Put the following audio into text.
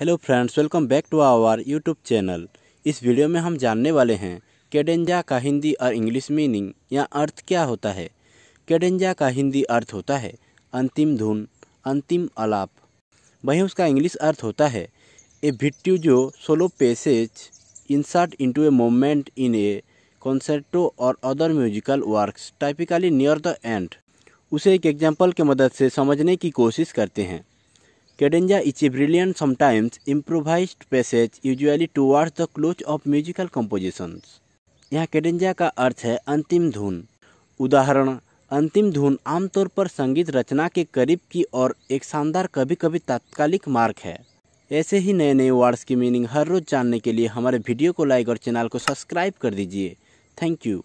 Hello friends welcome back to our YouTube channel इस video में हम जानने वाले हैं कैडेंजा का हिंदी और इंग्लिश मीनिंग या अर्थ क्या होता है कैडेंजा का हिंदी अर्थ होता है अंतिम धुन अंतिम अलाप वहीं उसका इंग्लिश अर्थ होता है ए जो solo passage insert into a moment in a concerto और other musical work typically near the end उसे एक एग्जाम्पल के मदद से समझने की कोशिश करते हैं Cadenza is a brilliant, sometimes improvised passage, usually towards the close of musical compositions. यहाँ कैडेंजा का अर्थ है अंतिम धुन उदाहरण अंतिम धुन आमतौर पर संगीत रचना के करीब की और एक शानदार कभी कभी तात्कालिक मार्ग है ऐसे ही नए नए वर्ड्स की मीनिंग हर रोज़ जानने के लिए हमारे वीडियो को लाइक और चैनल को सब्सक्राइब कर दीजिए थैंक यू